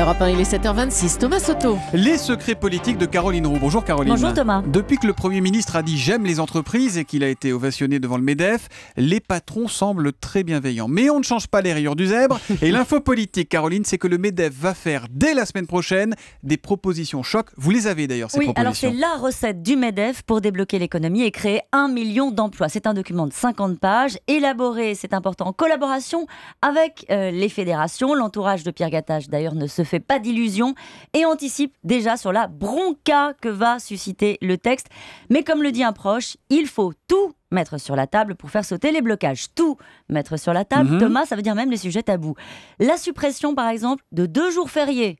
Europe 1, il est 7h26. Thomas Soto. Les secrets politiques de Caroline Roux. Bonjour Caroline. Bonjour Thomas. Depuis que le Premier ministre a dit j'aime les entreprises et qu'il a été ovationné devant le MEDEF, les patrons semblent très bienveillants. Mais on ne change pas les rayures du zèbre. Et l'info politique, Caroline, c'est que le MEDEF va faire dès la semaine prochaine des propositions choc. Vous les avez d'ailleurs, ces oui, alors c'est la recette du MEDEF pour débloquer l'économie et créer un million d'emplois. C'est un document de 50 pages, élaboré, c'est important, en collaboration avec euh, les fédérations. L'entourage de Pierre Gattage d'ailleurs ne se fait pas d'illusions et anticipe déjà sur la bronca que va susciter le texte. Mais comme le dit un proche, il faut tout mettre sur la table pour faire sauter les blocages. Tout mettre sur la table, mhm. Thomas, ça veut dire même les sujets tabous. La suppression, par exemple, de deux jours fériés.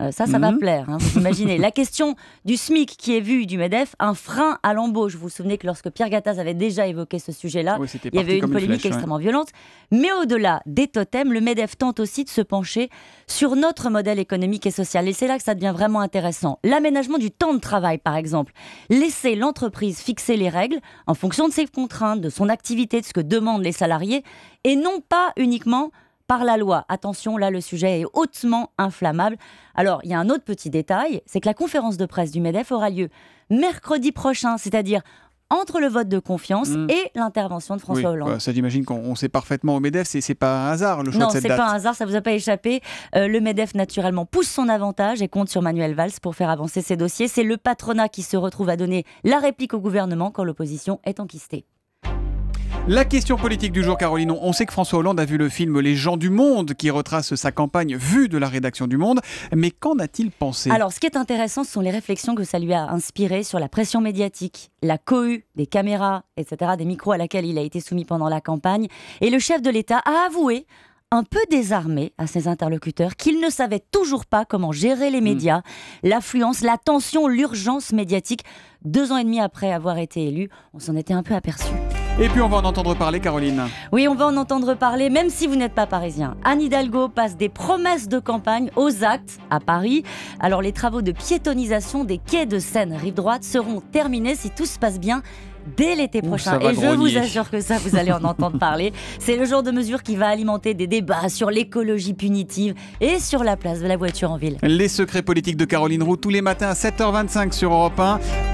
Euh, ça, ça va mhm. plaire, hein, vous imaginez. La question du SMIC qui est vue du MEDEF, un frein à l'embauche. Vous vous souvenez que lorsque Pierre Gattaz avait déjà évoqué ce sujet-là, il y avait une polémique extrêmement violente. Mais au-delà des totems, le MEDEF tente aussi de se pencher sur notre modèle économique et social. Et c'est là que ça devient vraiment intéressant. L'aménagement du temps de travail, par exemple. Laisser l'entreprise fixer les règles en fonction de ses contraintes, de son activité, de ce que demandent les salariés, et non pas uniquement par la loi. Attention, là, le sujet est hautement inflammable. Alors, il y a un autre petit détail, c'est que la conférence de presse du MEDEF aura lieu mercredi prochain, c'est-à-dire entre le vote de confiance hmm. et l'intervention de François Hollande. Bah, ça, j'imagine qu'on sait parfaitement au MEDEF, c'est pas un hasard le choix de cette date. Non, c'est pas un hasard, ça vous a pas échappé. Euh, le MEDEF, naturellement, pousse son avantage et compte sur Manuel Valls pour faire avancer ses dossiers. C'est le patronat qui se retrouve à donner la réplique au gouvernement quand l'opposition est enquistée. La question politique du jour, Caroline, on sait que François Hollande a vu le film Les gens du monde qui retrace sa campagne vue de la rédaction du monde, mais qu'en a-t-il pensé Alors ce qui est intéressant, ce sont les réflexions que ça lui a inspirées sur la pression médiatique, la cohue des caméras, etc., des micros à laquelle il a été soumis pendant la campagne, et le chef de l'État a avoué un peu désarmé à ses interlocuteurs qu'il ne savait toujours pas comment gérer les hmm. médias, l'affluence, la tension, l'urgence médiatique. Deux ans et demi après avoir été élu, on s'en était un peu aperçu. Et puis on va en entendre parler, Caroline. Oui, on va en entendre parler, même si vous n'êtes pas parisien. Anne Hidalgo passe des promesses de campagne aux actes à Paris. Alors les travaux de piétonisation des quais de Seine rive droite seront terminés si tout se passe bien dès l'été prochain. et je vous assure que ça, vous allez en entendre parler. C'est le genre de mesure qui va alimenter des débats sur l'écologie punitive et sur la place de la voiture en ville. Les secrets politiques de Caroline Roux tous les matins à 7h25 sur Europe 1.